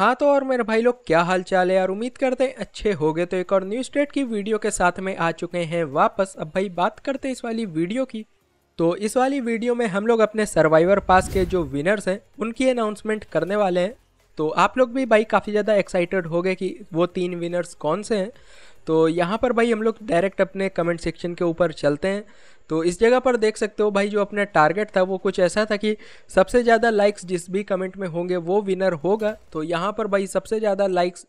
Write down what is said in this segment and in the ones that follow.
हाँ तो और मेरे भाई लोग क्या हाल चाल है यार उम्मीद करते हैं अच्छे गए तो एक और न्यूज डेट की वीडियो के साथ में आ चुके हैं वापस अब भाई बात करते हैं इस वाली वीडियो की तो इस वाली वीडियो में हम लोग अपने सर्वाइवर पास के जो विनर्स हैं उनकी अनाउंसमेंट करने वाले हैं तो आप लोग भी भाई काफ़ी ज़्यादा एक्साइटेड हो गए कि वो तीन विनर्स कौन से हैं तो यहाँ पर भाई हम लोग डायरेक्ट अपने कमेंट सेक्शन के ऊपर चलते हैं तो इस जगह पर देख सकते हो भाई जो अपना टारगेट था वो कुछ ऐसा था कि सबसे ज़्यादा लाइक्स जिस भी कमेंट में होंगे वो विनर होगा तो यहाँ पर भाई सबसे ज़्यादा लाइक्स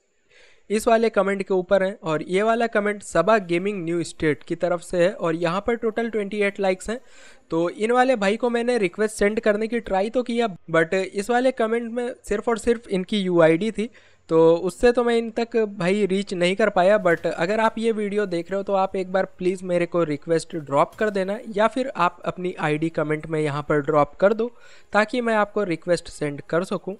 इस वाले कमेंट के ऊपर हैं और ये वाला comment Saba gaming New State की तरफ से है और यहाँ पर टोटल 28 लाइक्स हैं तो इन वाले भाई को मैंने रिक्वेस्ट सेंड करने की ट्राई तो किया बट इस वाले कमेंट में सिर्फ और सिर्फ इनकी यू थी तो उससे तो मैं इन तक भाई रीच नहीं कर पाया बट अगर आप ये वीडियो देख रहे हो तो आप एक बार प्लीज़ मेरे को रिक्वेस्ट ड्रॉप कर देना या फिर आप अपनी आईडी कमेंट में यहाँ पर ड्रॉप कर दो ताकि मैं आपको रिक्वेस्ट सेंड कर सकूँ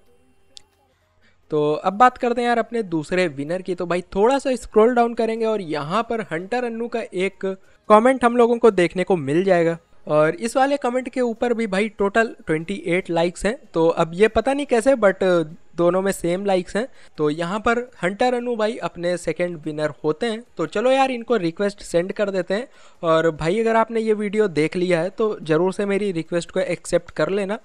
तो अब बात करते हैं यार अपने दूसरे विनर की तो भाई थोड़ा सा स्क्रोल डाउन करेंगे और यहाँ पर हंटर अन्नू का एक कमेंट हम लोगों को देखने को मिल जाएगा और इस वाले कमेंट के ऊपर भी भाई टोटल 28 लाइक्स हैं तो अब ये पता नहीं कैसे बट दोनों में सेम लाइक्स हैं तो यहाँ पर हंटर अनु भाई अपने सेकंड विनर होते हैं तो चलो यार इनको रिक्वेस्ट सेंड कर देते हैं और भाई अगर आपने ये वीडियो देख लिया है तो ज़रूर से मेरी रिक्वेस्ट को एक्सेप्ट कर लेना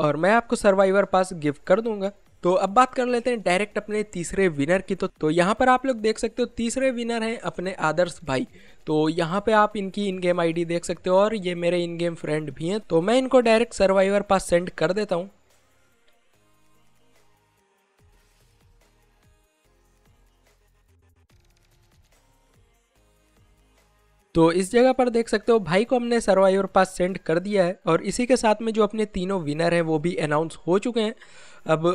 और मैं आपको सर्वाइवर पास गिफ्ट कर दूंगा तो अब बात कर लेते हैं डायरेक्ट अपने तीसरे विनर की तो तो यहाँ पर आप लोग देख सकते हो तीसरे विनर हैं अपने आदर्श भाई तो यहाँ पे आप इनकी इन गेम आई देख सकते हो और ये मेरे इन गेम फ्रेंड भी हैं तो मैं इनको डायरेक्ट सर्वाइवर पास सेंड कर देता हूँ तो इस जगह पर देख सकते हो भाई को हमने सर्वाइवर पास सेंड कर दिया है और इसी के साथ में जो अपने तीनों विनर हैं वो भी अनाउंस हो चुके हैं अब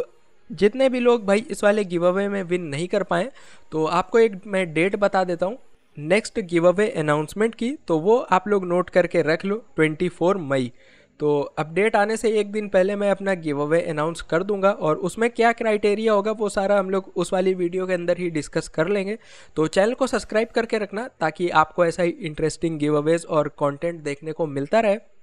जितने भी लोग भाई इस वाले गिव अवे में विन नहीं कर पाए तो आपको एक मैं डेट बता देता हूँ नेक्स्ट गिव अवे अनाउंसमेंट की तो वो आप लोग नोट करके रख लो 24 मई तो अपडेट आने से एक दिन पहले मैं अपना गिव अवे अनाउंस कर दूंगा और उसमें क्या क्राइटेरिया होगा वो सारा हम लोग उस वाली वीडियो के अंदर ही डिस्कस कर लेंगे तो चैनल को सब्सक्राइब करके रखना ताकि आपको ऐसा ही इंटरेस्टिंग गिव अवेज और कॉन्टेंट देखने को मिलता रहे